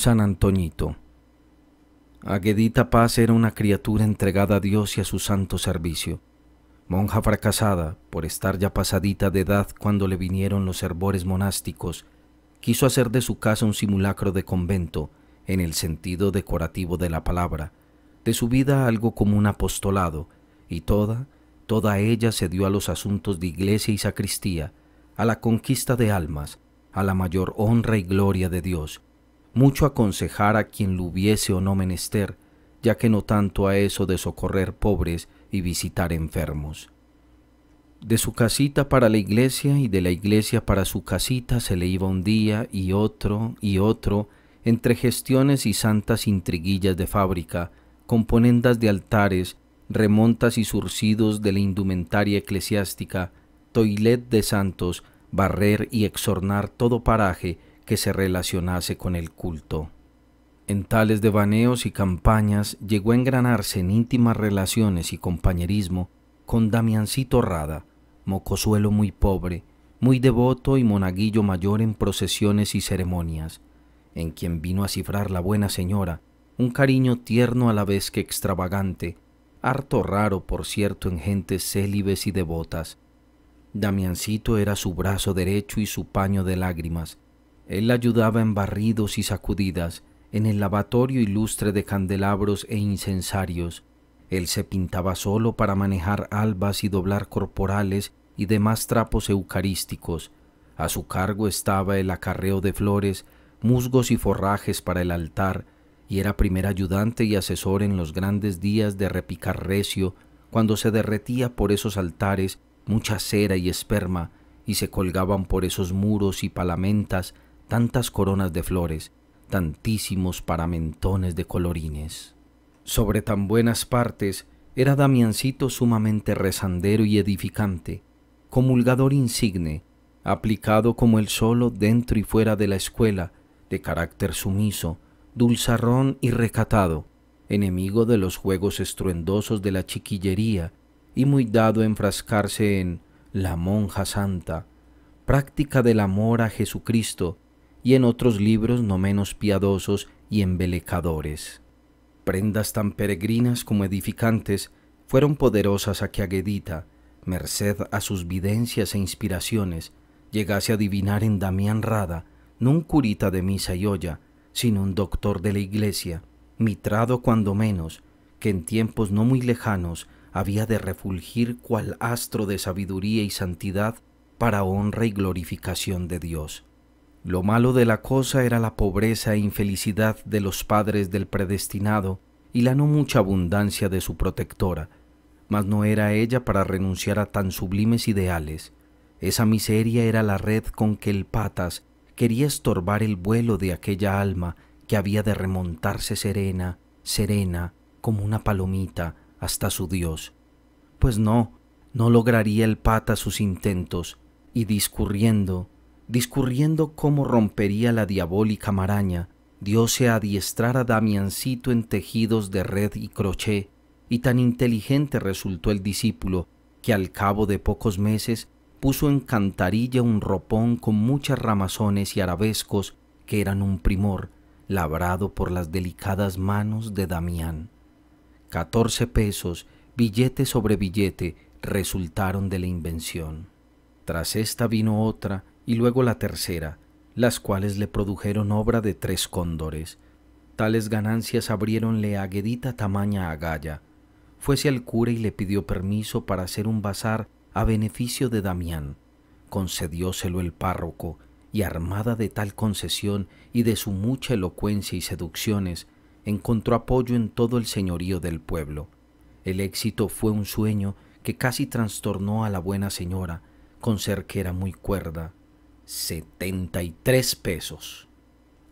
San Antonito. Aguedita Paz era una criatura entregada a Dios y a su santo servicio. Monja fracasada, por estar ya pasadita de edad cuando le vinieron los herbores monásticos, quiso hacer de su casa un simulacro de convento, en el sentido decorativo de la palabra, de su vida algo como un apostolado, y toda, toda ella se dio a los asuntos de iglesia y sacristía, a la conquista de almas, a la mayor honra y gloria de Dios, mucho aconsejar a quien lo hubiese o no menester, ya que no tanto a eso de socorrer pobres y visitar enfermos. De su casita para la iglesia y de la iglesia para su casita se le iba un día y otro y otro entre gestiones y santas intriguillas de fábrica, componendas de altares, remontas y surcidos de la indumentaria eclesiástica, toilet de santos, barrer y exornar todo paraje que se relacionase con el culto. En tales devaneos y campañas llegó a engranarse en íntimas relaciones y compañerismo con Damiancito Rada, mocosuelo muy pobre, muy devoto y monaguillo mayor en procesiones y ceremonias, en quien vino a cifrar la buena señora, un cariño tierno a la vez que extravagante, harto raro por cierto en gentes célibes y devotas. Damiancito era su brazo derecho y su paño de lágrimas, él ayudaba en barridos y sacudidas, en el lavatorio ilustre de candelabros e incensarios. Él se pintaba solo para manejar albas y doblar corporales y demás trapos eucarísticos. A su cargo estaba el acarreo de flores, musgos y forrajes para el altar, y era primer ayudante y asesor en los grandes días de repicar recio, cuando se derretía por esos altares mucha cera y esperma, y se colgaban por esos muros y palamentas tantas coronas de flores, tantísimos paramentones de colorines. Sobre tan buenas partes era Damiancito sumamente rezandero y edificante, comulgador insigne, aplicado como el solo dentro y fuera de la escuela, de carácter sumiso, dulzarrón y recatado, enemigo de los juegos estruendosos de la chiquillería y muy dado a enfrascarse en la monja santa, práctica del amor a Jesucristo y en otros libros no menos piadosos y embelecadores. Prendas tan peregrinas como edificantes fueron poderosas a que aguedita merced a sus videncias e inspiraciones, llegase a adivinar en Damián Rada, no un curita de misa y olla, sino un doctor de la iglesia, mitrado cuando menos, que en tiempos no muy lejanos había de refulgir cual astro de sabiduría y santidad para honra y glorificación de Dios. Lo malo de la cosa era la pobreza e infelicidad de los padres del predestinado y la no mucha abundancia de su protectora, mas no era ella para renunciar a tan sublimes ideales. Esa miseria era la red con que el patas quería estorbar el vuelo de aquella alma que había de remontarse serena, serena, como una palomita, hasta su Dios. Pues no, no lograría el pata sus intentos, y discurriendo, discurriendo cómo rompería la diabólica maraña, diose a adiestrar a Damiancito en tejidos de red y crochet, y tan inteligente resultó el discípulo que al cabo de pocos meses puso en cantarilla un ropón con muchas ramazones y arabescos que eran un primor, labrado por las delicadas manos de Damián. Catorce pesos, billete sobre billete, resultaron de la invención. Tras esta vino otra, y luego la tercera, las cuales le produjeron obra de tres cóndores. Tales ganancias abriéronle a Guedita tamaña agalla. Fuese al cura y le pidió permiso para hacer un bazar a beneficio de Damián. Concedióselo el párroco, y armada de tal concesión y de su mucha elocuencia y seducciones, encontró apoyo en todo el señorío del pueblo. El éxito fue un sueño que casi trastornó a la buena señora, con ser que era muy cuerda, 73 pesos.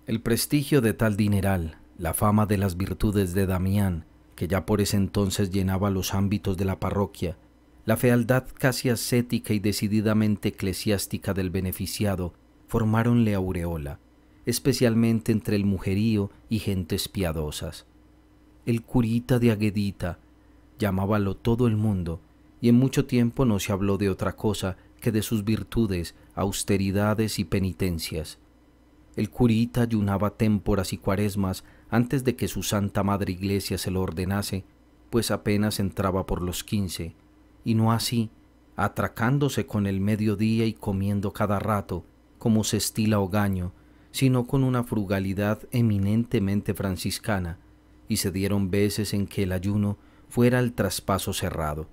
El prestigio de tal dineral, la fama de las virtudes de Damián, que ya por ese entonces llenaba los ámbitos de la parroquia, la fealdad casi ascética y decididamente eclesiástica del beneficiado formáronle aureola, especialmente entre el mujerío y gentes piadosas. El curita de Aguedita llamábalo todo el mundo, y en mucho tiempo no se habló de otra cosa que de sus virtudes austeridades y penitencias. El curita ayunaba témporas y cuaresmas antes de que su Santa Madre Iglesia se lo ordenase, pues apenas entraba por los quince, y no así, atracándose con el mediodía y comiendo cada rato, como se estila hogaño, sino con una frugalidad eminentemente franciscana, y se dieron veces en que el ayuno fuera el traspaso cerrado.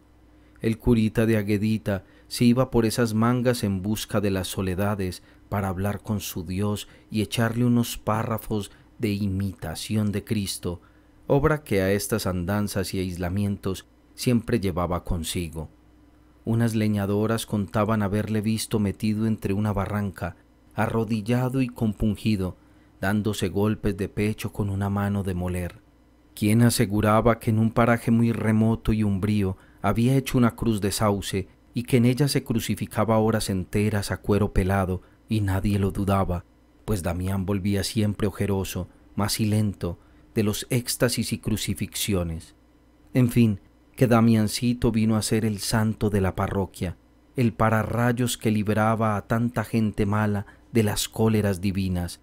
El curita de Aguedita se iba por esas mangas en busca de las soledades para hablar con su Dios y echarle unos párrafos de imitación de Cristo, obra que a estas andanzas y aislamientos siempre llevaba consigo. Unas leñadoras contaban haberle visto metido entre una barranca, arrodillado y compungido, dándose golpes de pecho con una mano de moler. Quien aseguraba que en un paraje muy remoto y umbrío había hecho una cruz de sauce y que en ella se crucificaba horas enteras a cuero pelado, y nadie lo dudaba, pues Damián volvía siempre ojeroso, más y de los éxtasis y crucifixiones. En fin, que Damiancito vino a ser el santo de la parroquia, el pararrayos que libraba a tanta gente mala de las cóleras divinas.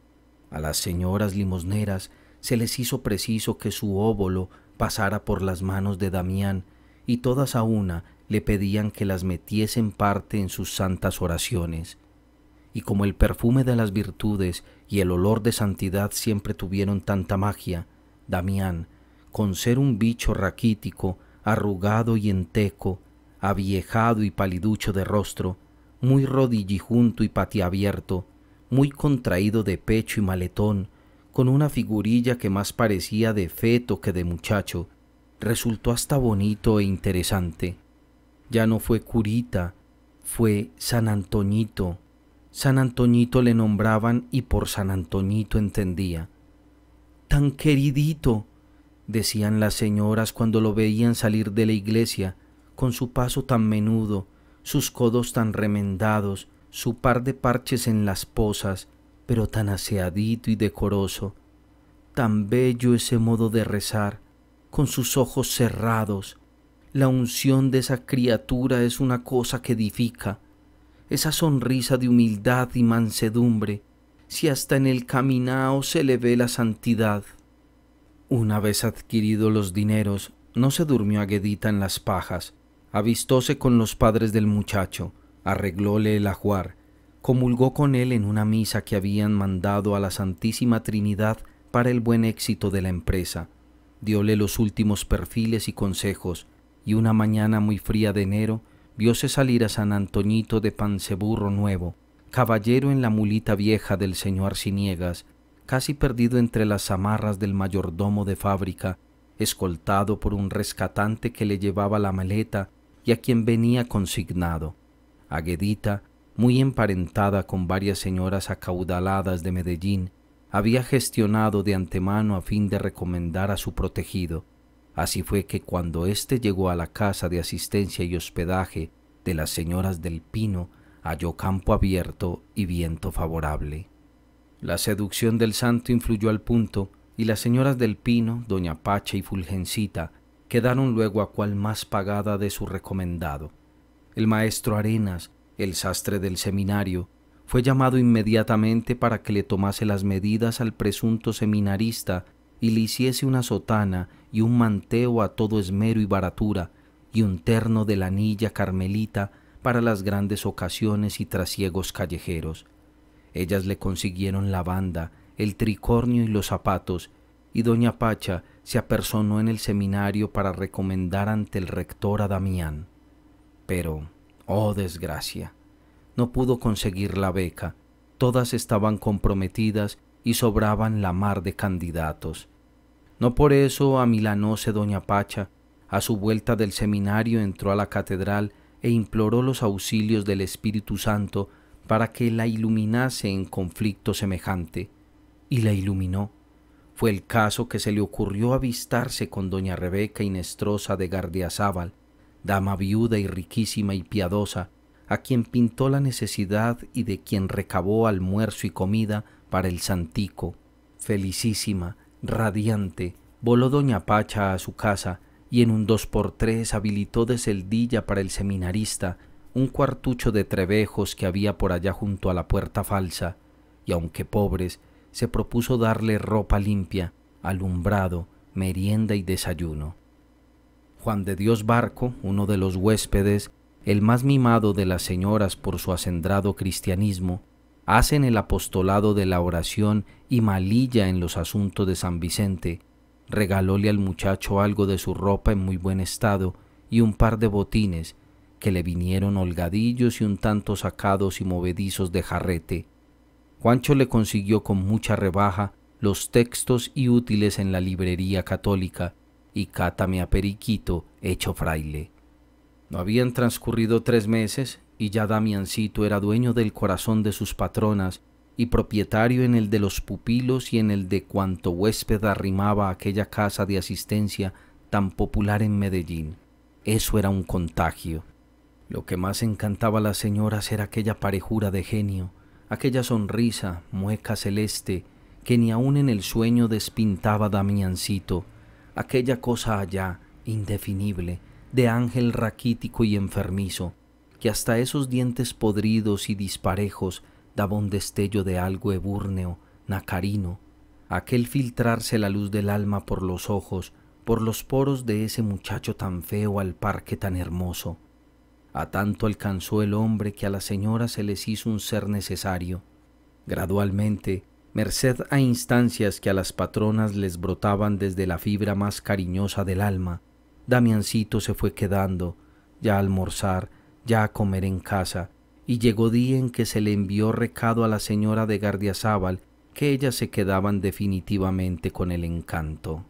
A las señoras limosneras se les hizo preciso que su óbolo pasara por las manos de Damián, y todas a una le pedían que las metiese en parte en sus santas oraciones, y como el perfume de las virtudes y el olor de santidad siempre tuvieron tanta magia, Damián, con ser un bicho raquítico, arrugado y enteco, aviejado y paliducho de rostro, muy rodillijunto y abierto muy contraído de pecho y maletón, con una figurilla que más parecía de feto que de muchacho, resultó hasta bonito e interesante ya no fue curita, fue San Antonito. San Antonito le nombraban y por San Antonito entendía. Tan queridito, decían las señoras cuando lo veían salir de la iglesia, con su paso tan menudo, sus codos tan remendados, su par de parches en las posas, pero tan aseadito y decoroso. Tan bello ese modo de rezar, con sus ojos cerrados, la unción de esa criatura es una cosa que edifica, esa sonrisa de humildad y mansedumbre, si hasta en el caminao se le ve la santidad. Una vez adquiridos los dineros, no se durmió Aguedita en las pajas, avistóse con los padres del muchacho, arreglóle el ajuar, comulgó con él en una misa que habían mandado a la Santísima Trinidad para el buen éxito de la empresa, diole los últimos perfiles y consejos, y una mañana muy fría de enero viose salir a San antonito de Panceburro Nuevo, caballero en la mulita vieja del señor Ciniegas, casi perdido entre las amarras del mayordomo de fábrica, escoltado por un rescatante que le llevaba la maleta y a quien venía consignado. Aguedita, muy emparentada con varias señoras acaudaladas de Medellín, había gestionado de antemano a fin de recomendar a su protegido, Así fue que cuando éste llegó a la casa de asistencia y hospedaje de las señoras del Pino, halló campo abierto y viento favorable. La seducción del santo influyó al punto, y las señoras del Pino, doña Pacha y Fulgencita, quedaron luego a cual más pagada de su recomendado. El maestro Arenas, el sastre del seminario, fue llamado inmediatamente para que le tomase las medidas al presunto seminarista y le hiciese una sotana y un manteo a todo esmero y baratura, y un terno de lanilla carmelita para las grandes ocasiones y trasiegos callejeros. Ellas le consiguieron la banda, el tricornio y los zapatos, y doña Pacha se apersonó en el seminario para recomendar ante el rector a Damián. Pero, oh desgracia, no pudo conseguir la beca, todas estaban comprometidas y sobraban la mar de candidatos. No por eso amilanóse doña Pacha. A su vuelta del seminario entró a la catedral e imploró los auxilios del Espíritu Santo para que la iluminase en conflicto semejante. Y la iluminó. Fue el caso que se le ocurrió avistarse con doña Rebeca Inestrosa de Gardiazábal, dama viuda y riquísima y piadosa, a quien pintó la necesidad y de quien recabó almuerzo y comida para el santico, felicísima, Radiante, voló doña Pacha a su casa y en un dos por tres habilitó de celdilla para el seminarista un cuartucho de trebejos que había por allá junto a la puerta falsa, y aunque pobres, se propuso darle ropa limpia, alumbrado, merienda y desayuno. Juan de Dios Barco, uno de los huéspedes, el más mimado de las señoras por su acendrado cristianismo, hacen el apostolado de la oración y malilla en los asuntos de San Vicente, regalóle al muchacho algo de su ropa en muy buen estado y un par de botines, que le vinieron holgadillos y un tanto sacados y movedizos de jarrete. Juancho le consiguió con mucha rebaja los textos y útiles en la librería católica, y cátame a Periquito hecho fraile. No habían transcurrido tres meses y ya Damiancito era dueño del corazón de sus patronas y propietario en el de los pupilos y en el de cuanto huésped arrimaba aquella casa de asistencia tan popular en Medellín. Eso era un contagio. Lo que más encantaba a las señoras era aquella parejura de genio, aquella sonrisa, mueca celeste, que ni aun en el sueño despintaba Damiancito, aquella cosa allá, indefinible, de ángel raquítico y enfermizo, que hasta esos dientes podridos y disparejos daba un destello de algo ebúrneo, nacarino, aquel filtrarse la luz del alma por los ojos, por los poros de ese muchacho tan feo al parque tan hermoso. A tanto alcanzó el hombre que a la señora se les hizo un ser necesario. Gradualmente, merced a instancias que a las patronas les brotaban desde la fibra más cariñosa del alma, Damiancito se fue quedando, ya a almorzar, ya a comer en casa, y llegó día en que se le envió recado a la señora de Gardiazábal que ellas se quedaban definitivamente con el encanto.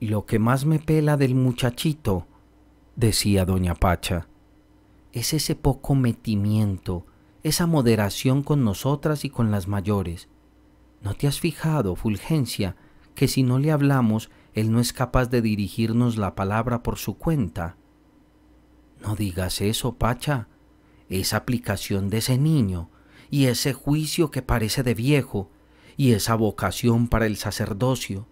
Lo que más me pela del muchachito, decía doña Pacha, es ese poco metimiento, esa moderación con nosotras y con las mayores. ¿No te has fijado, Fulgencia, que si no le hablamos, él no es capaz de dirigirnos la palabra por su cuenta? No digas eso, Pacha. Esa aplicación de ese niño y ese juicio que parece de viejo y esa vocación para el sacerdocio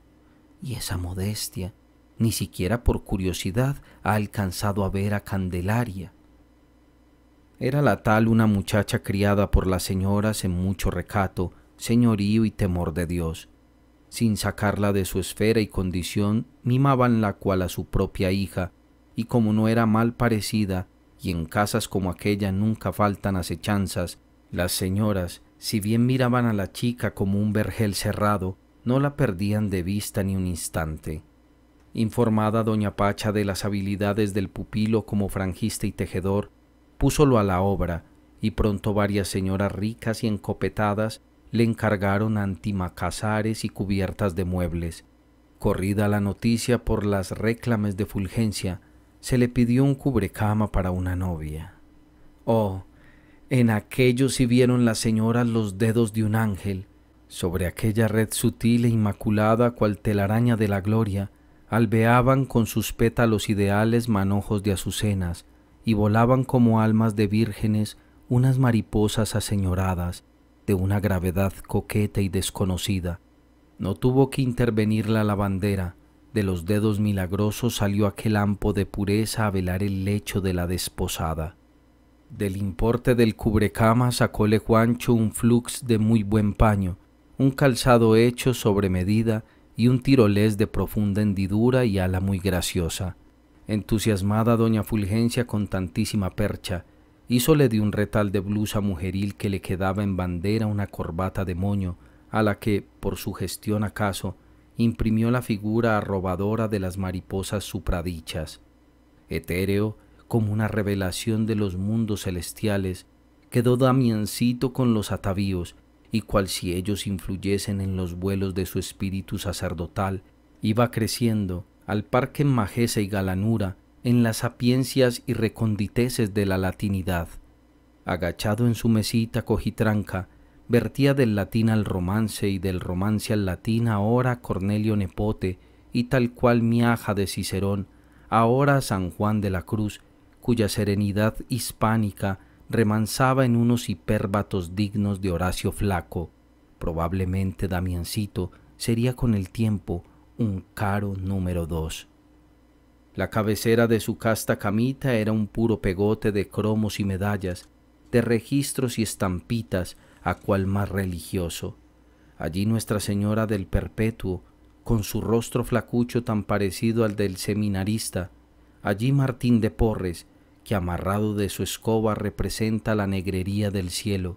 y esa modestia, ni siquiera por curiosidad ha alcanzado a ver a Candelaria. Era la tal una muchacha criada por las señoras en mucho recato, señorío y temor de Dios. Sin sacarla de su esfera y condición, mimaban la cual a su propia hija, y como no era mal parecida, y en casas como aquella nunca faltan acechanzas, las señoras, si bien miraban a la chica como un vergel cerrado, no la perdían de vista ni un instante. Informada doña Pacha de las habilidades del pupilo como franjista y tejedor, púsolo a la obra, y pronto varias señoras ricas y encopetadas le encargaron antimacazares y cubiertas de muebles. Corrida la noticia por las réclames de Fulgencia, se le pidió un cubrecama para una novia. Oh, en aquello si vieron las señoras los dedos de un ángel, sobre aquella red sutil e inmaculada cual telaraña de la gloria, albeaban con sus pétalos ideales manojos de azucenas, y volaban como almas de vírgenes unas mariposas aseñoradas, de una gravedad coqueta y desconocida. No tuvo que intervenir la lavandera, de los dedos milagrosos salió aquel ampo de pureza a velar el lecho de la desposada. Del importe del cubrecama sacóle Juancho un flux de muy buen paño, un calzado hecho sobre medida y un tirolés de profunda hendidura y ala muy graciosa. Entusiasmada doña Fulgencia con tantísima percha, hízole de un retal de blusa mujeril que le quedaba en bandera una corbata de moño, a la que, por su gestión acaso, imprimió la figura arrobadora de las mariposas supradichas, etéreo como una revelación de los mundos celestiales, quedó Damiancito con los atavíos, y cual si ellos influyesen en los vuelos de su espíritu sacerdotal, iba creciendo al parque majeza y galanura, en las sapiencias y reconditeces de la latinidad. Agachado en su mesita cojitranca, vertía del latín al romance y del romance al latín ahora Cornelio Nepote y tal cual Miaja de Cicerón, ahora San Juan de la Cruz, cuya serenidad hispánica remansaba en unos hipérbatos dignos de Horacio Flaco. Probablemente Damiancito sería con el tiempo un caro número dos. La cabecera de su casta camita era un puro pegote de cromos y medallas, de registros y estampitas, a cual más religioso. Allí Nuestra Señora del Perpetuo, con su rostro flacucho tan parecido al del seminarista, allí Martín de Porres, que amarrado de su escoba representa la negrería del cielo,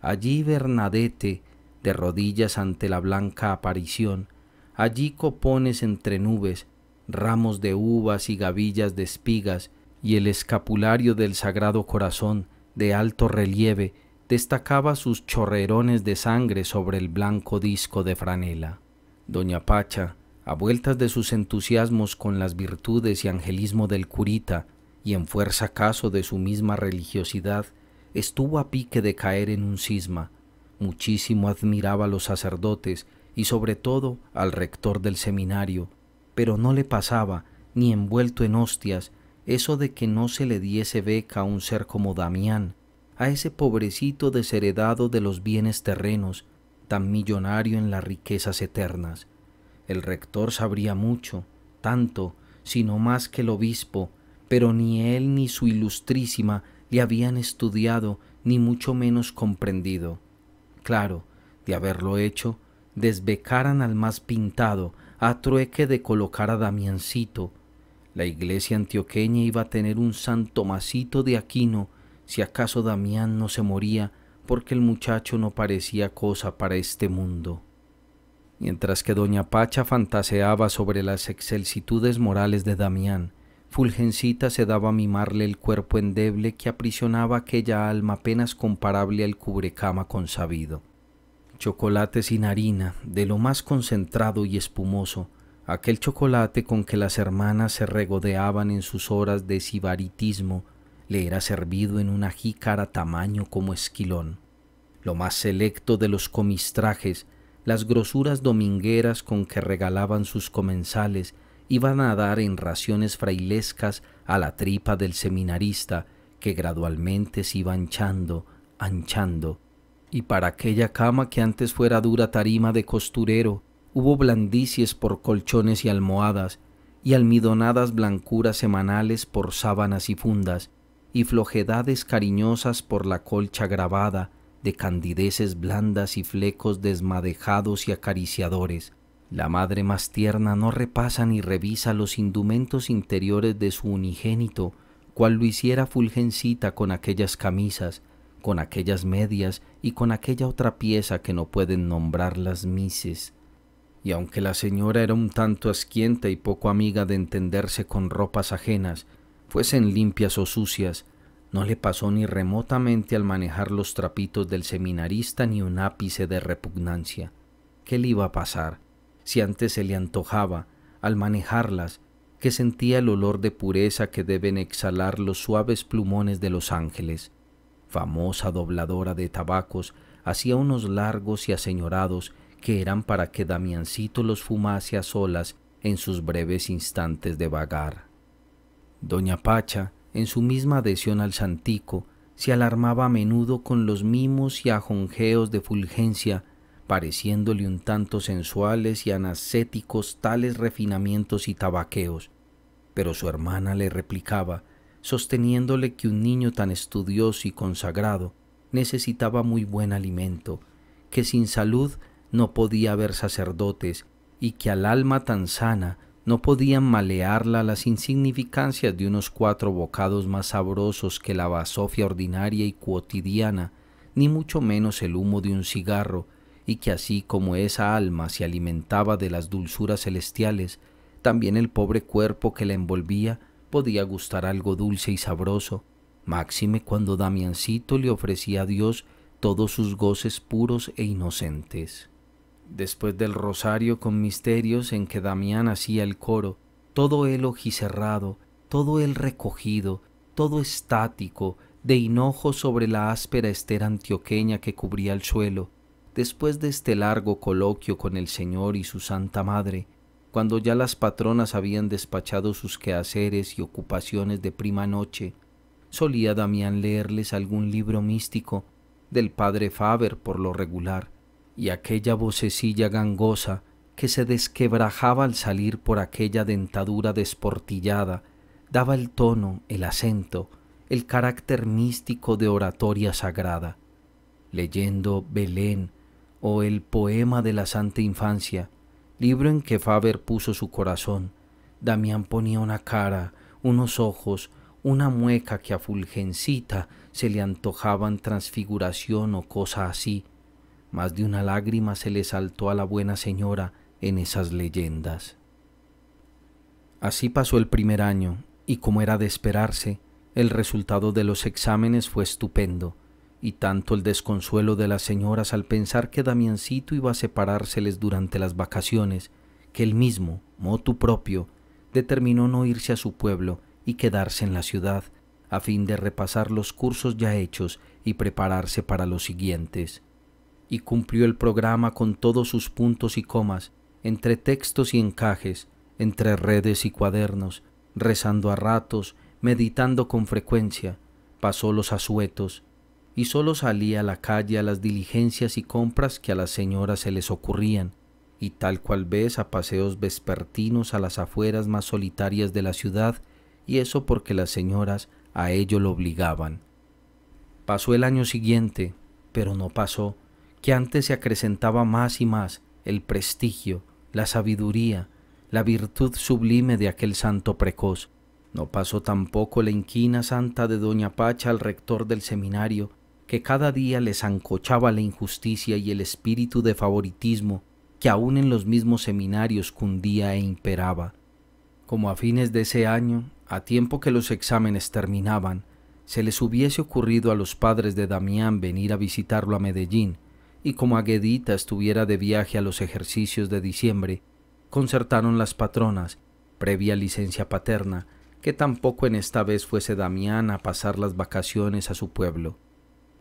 allí Bernadette, de rodillas ante la blanca aparición, allí copones entre nubes, ramos de uvas y gavillas de espigas, y el escapulario del Sagrado Corazón de alto relieve destacaba sus chorrerones de sangre sobre el blanco disco de franela. Doña Pacha, a vueltas de sus entusiasmos con las virtudes y angelismo del curita, y en fuerza caso de su misma religiosidad, estuvo a pique de caer en un cisma. Muchísimo admiraba a los sacerdotes y sobre todo al rector del seminario, pero no le pasaba, ni envuelto en hostias, eso de que no se le diese beca a un ser como Damián, a ese pobrecito desheredado de los bienes terrenos, tan millonario en las riquezas eternas. El rector sabría mucho, tanto, sino más que el obispo, pero ni él ni su ilustrísima le habían estudiado, ni mucho menos comprendido. Claro, de haberlo hecho, desbecaran al más pintado, a trueque de colocar a Damiancito. La iglesia antioqueña iba a tener un San Tomasito de Aquino si acaso Damián no se moría porque el muchacho no parecía cosa para este mundo. Mientras que doña Pacha fantaseaba sobre las excelsitudes morales de Damián, Fulgencita se daba a mimarle el cuerpo endeble que aprisionaba aquella alma apenas comparable al cubrecama consabido. Chocolate sin harina, de lo más concentrado y espumoso, aquel chocolate con que las hermanas se regodeaban en sus horas de sibaritismo le era servido en una jícara tamaño como esquilón. Lo más selecto de los comistrajes, las grosuras domingueras con que regalaban sus comensales, iban a dar en raciones frailescas a la tripa del seminarista, que gradualmente se iba anchando, anchando, y para aquella cama que antes fuera dura tarima de costurero, hubo blandicies por colchones y almohadas, y almidonadas blancuras semanales por sábanas y fundas, y flojedades cariñosas por la colcha grabada, de candideces blandas y flecos desmadejados y acariciadores. La madre más tierna no repasa ni revisa los indumentos interiores de su unigénito, cual lo hiciera Fulgencita con aquellas camisas, con aquellas medias y con aquella otra pieza que no pueden nombrar las mises. Y aunque la señora era un tanto asquienta y poco amiga de entenderse con ropas ajenas, fuesen limpias o sucias, no le pasó ni remotamente al manejar los trapitos del seminarista ni un ápice de repugnancia. ¿Qué le iba a pasar si antes se le antojaba, al manejarlas, que sentía el olor de pureza que deben exhalar los suaves plumones de los ángeles? Famosa dobladora de tabacos, hacía unos largos y aseñorados que eran para que Damiancito los fumase a solas en sus breves instantes de vagar. Doña Pacha, en su misma adhesión al Santico, se alarmaba a menudo con los mimos y ajonjeos de Fulgencia, pareciéndole un tanto sensuales y anascéticos tales refinamientos y tabaqueos. Pero su hermana le replicaba, sosteniéndole que un niño tan estudioso y consagrado necesitaba muy buen alimento, que sin salud no podía haber sacerdotes y que al alma tan sana no podían malearla las insignificancias de unos cuatro bocados más sabrosos que la basofia ordinaria y cotidiana, ni mucho menos el humo de un cigarro, y que así como esa alma se alimentaba de las dulzuras celestiales, también el pobre cuerpo que la envolvía podía gustar algo dulce y sabroso, máxime cuando Damiancito le ofrecía a Dios todos sus goces puros e inocentes. Después del rosario con misterios en que Damián hacía el coro, todo él ojicerrado, todo el recogido, todo estático, de hinojo sobre la áspera estera antioqueña que cubría el suelo, después de este largo coloquio con el Señor y su Santa Madre, cuando ya las patronas habían despachado sus quehaceres y ocupaciones de prima noche, solía Damián leerles algún libro místico del padre Faber por lo regular, y aquella vocecilla gangosa que se desquebrajaba al salir por aquella dentadura desportillada daba el tono, el acento, el carácter místico de oratoria sagrada. Leyendo Belén o el poema de la Santa Infancia, libro en que Faber puso su corazón, Damián ponía una cara, unos ojos, una mueca que a Fulgencita se le antojaban transfiguración o cosa así, más de una lágrima se le saltó a la buena señora en esas leyendas. Así pasó el primer año, y como era de esperarse, el resultado de los exámenes fue estupendo, y tanto el desconsuelo de las señoras al pensar que Damiancito iba a separárseles durante las vacaciones, que él mismo, motu propio, determinó no irse a su pueblo y quedarse en la ciudad, a fin de repasar los cursos ya hechos y prepararse para los siguientes y cumplió el programa con todos sus puntos y comas, entre textos y encajes, entre redes y cuadernos, rezando a ratos, meditando con frecuencia, pasó los asuetos, y solo salía a la calle a las diligencias y compras que a las señoras se les ocurrían, y tal cual vez a paseos vespertinos a las afueras más solitarias de la ciudad, y eso porque las señoras a ello lo obligaban. Pasó el año siguiente, pero no pasó, que antes se acrecentaba más y más el prestigio, la sabiduría, la virtud sublime de aquel santo precoz. No pasó tampoco la inquina santa de doña Pacha al rector del seminario, que cada día les zancochaba la injusticia y el espíritu de favoritismo que aún en los mismos seminarios cundía e imperaba. Como a fines de ese año, a tiempo que los exámenes terminaban, se les hubiese ocurrido a los padres de Damián venir a visitarlo a Medellín, y como Aguedita estuviera de viaje a los ejercicios de diciembre, concertaron las patronas, previa licencia paterna, que tampoco en esta vez fuese Damián a pasar las vacaciones a su pueblo.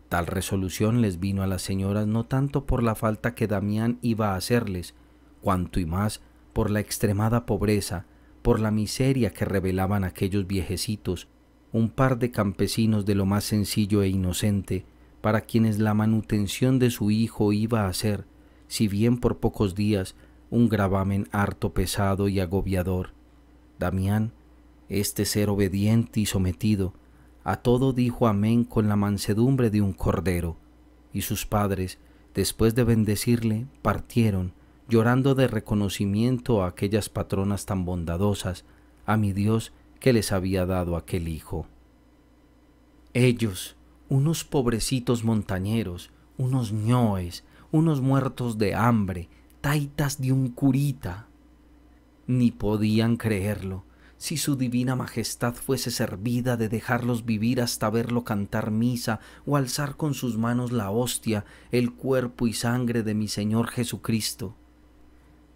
Tal resolución les vino a las señoras no tanto por la falta que Damián iba a hacerles, cuanto y más por la extremada pobreza, por la miseria que revelaban aquellos viejecitos, un par de campesinos de lo más sencillo e inocente, para quienes la manutención de su hijo iba a ser, si bien por pocos días, un gravamen harto pesado y agobiador. Damián, este ser obediente y sometido, a todo dijo amén con la mansedumbre de un cordero, y sus padres, después de bendecirle, partieron, llorando de reconocimiento a aquellas patronas tan bondadosas, a mi Dios que les había dado aquel hijo. Ellos, unos pobrecitos montañeros, unos ñoes, unos muertos de hambre, taitas de un curita. Ni podían creerlo, si su divina majestad fuese servida de dejarlos vivir hasta verlo cantar misa o alzar con sus manos la hostia, el cuerpo y sangre de mi Señor Jesucristo.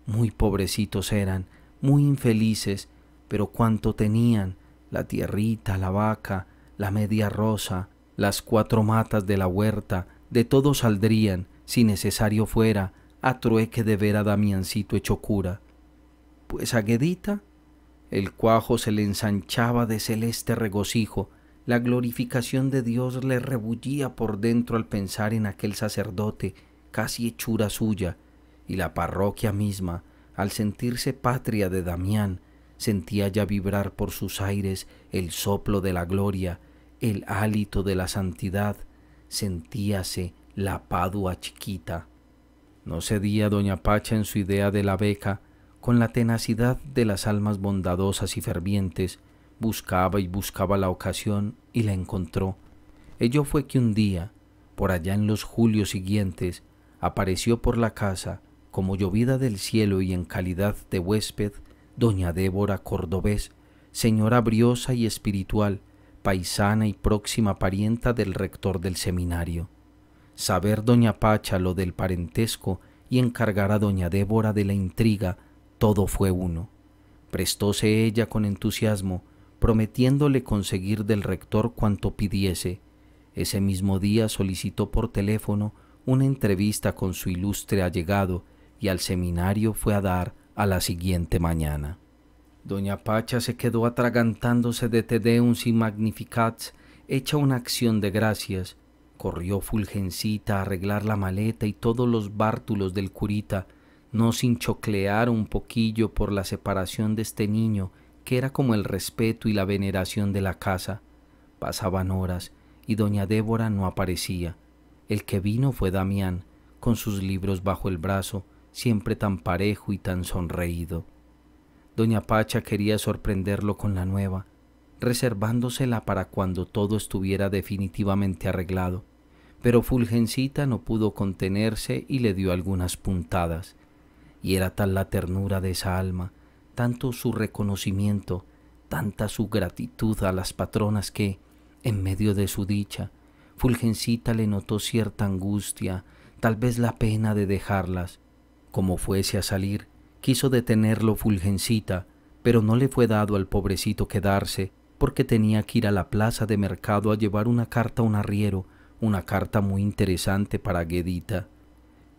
Muy pobrecitos eran, muy infelices, pero cuanto tenían, la tierrita, la vaca, la media rosa, las cuatro matas de la huerta de todo saldrían, si necesario fuera, a trueque de ver a Damiancito hecho cura. Pues a el cuajo se le ensanchaba de celeste regocijo, la glorificación de Dios le rebullía por dentro al pensar en aquel sacerdote, casi hechura suya, y la parroquia misma, al sentirse patria de Damián, sentía ya vibrar por sus aires el soplo de la gloria, el hálito de la santidad, sentíase la Padua chiquita. No cedía doña Pacha en su idea de la beca, con la tenacidad de las almas bondadosas y fervientes, buscaba y buscaba la ocasión y la encontró. Ello fue que un día, por allá en los julios siguientes, apareció por la casa, como llovida del cielo y en calidad de huésped, doña Débora Cordobés, señora briosa y espiritual, paisana y próxima parienta del rector del seminario. Saber doña Pacha lo del parentesco y encargar a doña Débora de la intriga, todo fue uno. Prestóse ella con entusiasmo, prometiéndole conseguir del rector cuanto pidiese. Ese mismo día solicitó por teléfono una entrevista con su ilustre allegado y al seminario fue a dar a la siguiente mañana. Doña Pacha se quedó atragantándose de Tedeums y Magnificats, hecha una acción de gracias. Corrió Fulgencita a arreglar la maleta y todos los bártulos del curita, no sin choclear un poquillo por la separación de este niño, que era como el respeto y la veneración de la casa. Pasaban horas y doña Débora no aparecía. El que vino fue Damián, con sus libros bajo el brazo, siempre tan parejo y tan sonreído. Doña Pacha quería sorprenderlo con la nueva, reservándosela para cuando todo estuviera definitivamente arreglado, pero Fulgencita no pudo contenerse y le dio algunas puntadas. Y era tal la ternura de esa alma, tanto su reconocimiento, tanta su gratitud a las patronas que, en medio de su dicha, Fulgencita le notó cierta angustia, tal vez la pena de dejarlas. Como fuese a salir, Quiso detenerlo Fulgencita, pero no le fue dado al pobrecito quedarse, porque tenía que ir a la plaza de mercado a llevar una carta a un arriero, una carta muy interesante para Guedita.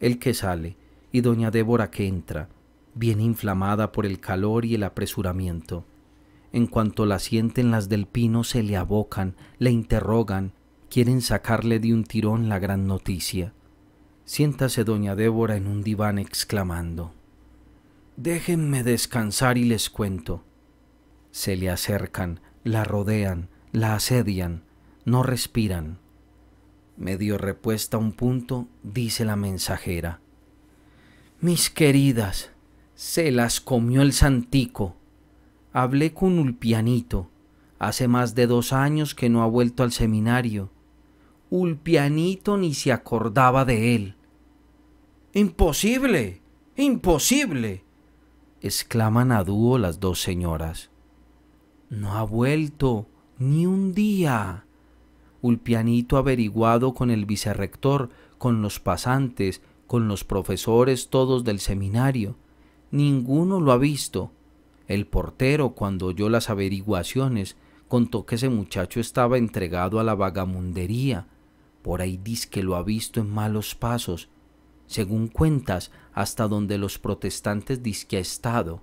El que sale, y doña Débora que entra, bien inflamada por el calor y el apresuramiento. En cuanto la sienten las del pino se le abocan, le interrogan, quieren sacarle de un tirón la gran noticia. Siéntase doña Débora en un diván exclamando. Déjenme descansar y les cuento. Se le acercan, la rodean, la asedian, no respiran. Me dio repuesta un punto, dice la mensajera. Mis queridas, se las comió el santico. Hablé con Ulpianito. Hace más de dos años que no ha vuelto al seminario. Ulpianito ni se acordaba de él. Imposible. Imposible exclaman a dúo las dos señoras. No ha vuelto ni un día. Ulpianito averiguado con el vicerrector, con los pasantes, con los profesores todos del seminario. Ninguno lo ha visto. El portero, cuando oyó las averiguaciones, contó que ese muchacho estaba entregado a la vagamundería. Por ahí dice que lo ha visto en malos pasos, según cuentas, hasta donde los protestantes disque ha estado.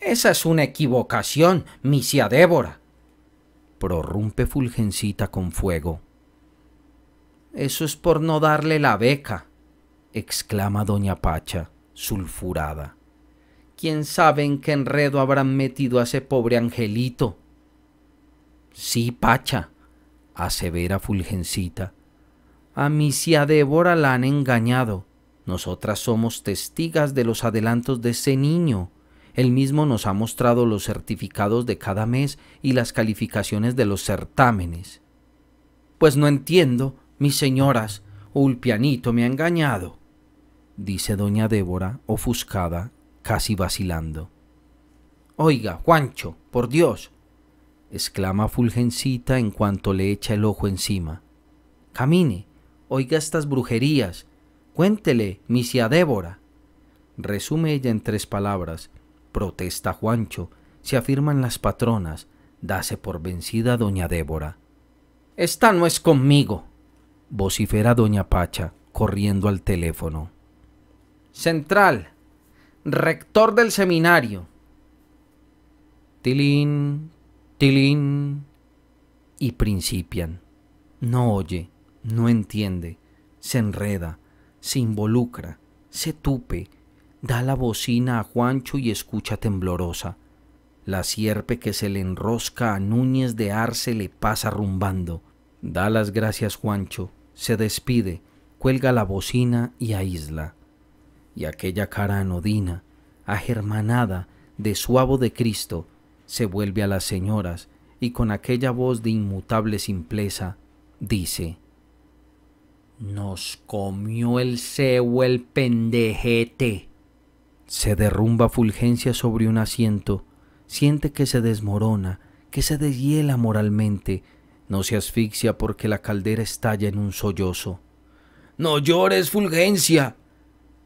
Esa es una equivocación, misia Débora. Prorrumpe Fulgencita con fuego. Eso es por no darle la beca, exclama doña Pacha, sulfurada. ¿Quién sabe en qué enredo habrán metido a ese pobre angelito? Sí, Pacha, asevera Fulgencita. A misia Débora la han engañado nosotras somos testigas de los adelantos de ese niño. Él mismo nos ha mostrado los certificados de cada mes y las calificaciones de los certámenes. Pues no entiendo, mis señoras, Ulpianito me ha engañado, dice doña Débora, ofuscada, casi vacilando. Oiga, Juancho, por Dios, exclama Fulgencita en cuanto le echa el ojo encima. Camine, oiga estas brujerías, Cuéntele, misia Débora. Resume ella en tres palabras. Protesta Juancho, se afirman las patronas, dase por vencida doña Débora. Esta no es conmigo, vocifera doña Pacha, corriendo al teléfono. Central, rector del seminario. Tilín, tilín. Y principian. No oye, no entiende, se enreda, se involucra, se tupe, da la bocina a Juancho y escucha temblorosa. La sierpe que se le enrosca a Núñez de Arce le pasa rumbando. Da las gracias Juancho, se despide, cuelga la bocina y aísla. Y aquella cara anodina, agermanada, de suavo de Cristo, se vuelve a las señoras y con aquella voz de inmutable simpleza dice, nos comió el cebo el pendejete. Se derrumba Fulgencia sobre un asiento, siente que se desmorona, que se deshiela moralmente, no se asfixia porque la caldera estalla en un sollozo. ¡No llores, Fulgencia!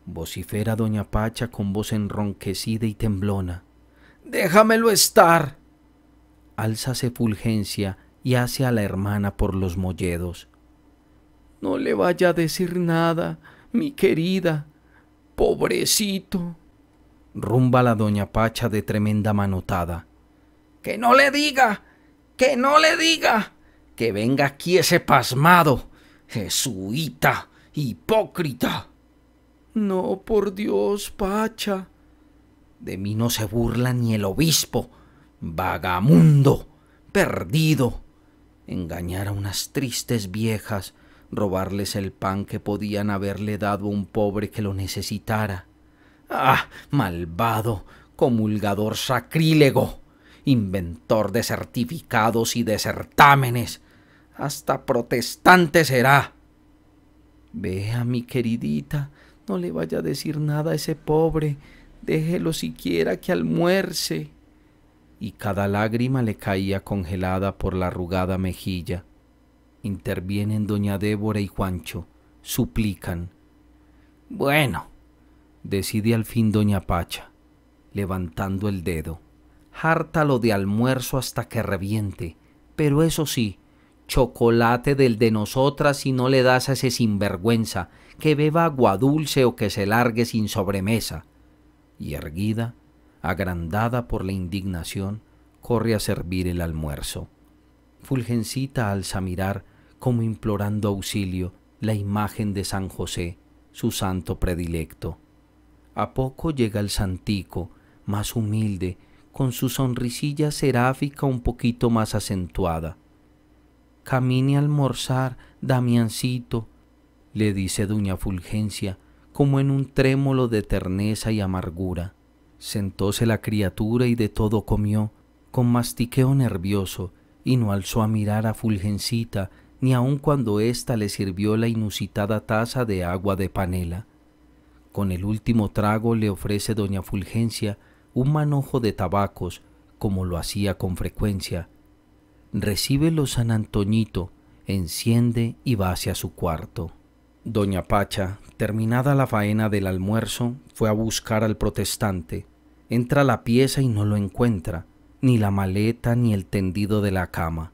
vocifera doña Pacha con voz enronquecida y temblona. ¡Déjamelo estar! Álzase Fulgencia y hace a la hermana por los molledos. No le vaya a decir nada, mi querida. Pobrecito. Rumba la doña Pacha de tremenda manotada. Que no le diga, que no le diga. Que venga aquí ese pasmado, jesuita, hipócrita. No, por Dios, Pacha. De mí no se burla ni el obispo, vagamundo, perdido. Engañar a unas tristes viejas robarles el pan que podían haberle dado a un pobre que lo necesitara. ¡Ah! Malvado, comulgador sacrílego, inventor de certificados y de certámenes. Hasta protestante será. Vea, mi queridita, no le vaya a decir nada a ese pobre. Déjelo siquiera que almuerce. Y cada lágrima le caía congelada por la arrugada mejilla Intervienen doña Débora y Juancho. Suplican. Bueno, decide al fin doña Pacha, levantando el dedo. Hártalo de almuerzo hasta que reviente. Pero eso sí, chocolate del de nosotras si no le das a ese sinvergüenza, que beba agua dulce o que se largue sin sobremesa. Y erguida, agrandada por la indignación, corre a servir el almuerzo. Fulgencita alza mirar como implorando auxilio la imagen de San José, su santo predilecto. A poco llega el santico, más humilde, con su sonrisilla seráfica un poquito más acentuada. Camine a almorzar, Damiancito, le dice doña Fulgencia, como en un trémolo de terneza y amargura. Sentóse la criatura y de todo comió, con mastiqueo nervioso, y no alzó a mirar a Fulgencita ni aun cuando ésta le sirvió la inusitada taza de agua de panela. Con el último trago le ofrece doña Fulgencia un manojo de tabacos, como lo hacía con frecuencia. Recíbelo San Antoñito, enciende y va hacia su cuarto. Doña Pacha, terminada la faena del almuerzo, fue a buscar al protestante. Entra a la pieza y no lo encuentra, ni la maleta ni el tendido de la cama.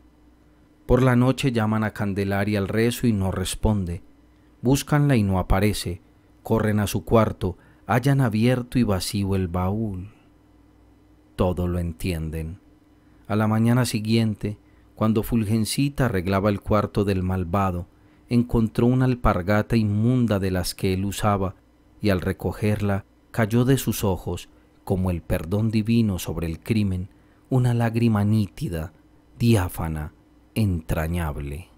Por la noche llaman a Candelaria al rezo y no responde. Búscanla y no aparece. Corren a su cuarto, hallan abierto y vacío el baúl. Todo lo entienden. A la mañana siguiente, cuando Fulgencita arreglaba el cuarto del malvado, encontró una alpargata inmunda de las que él usaba, y al recogerla cayó de sus ojos, como el perdón divino sobre el crimen, una lágrima nítida, diáfana, entrañable.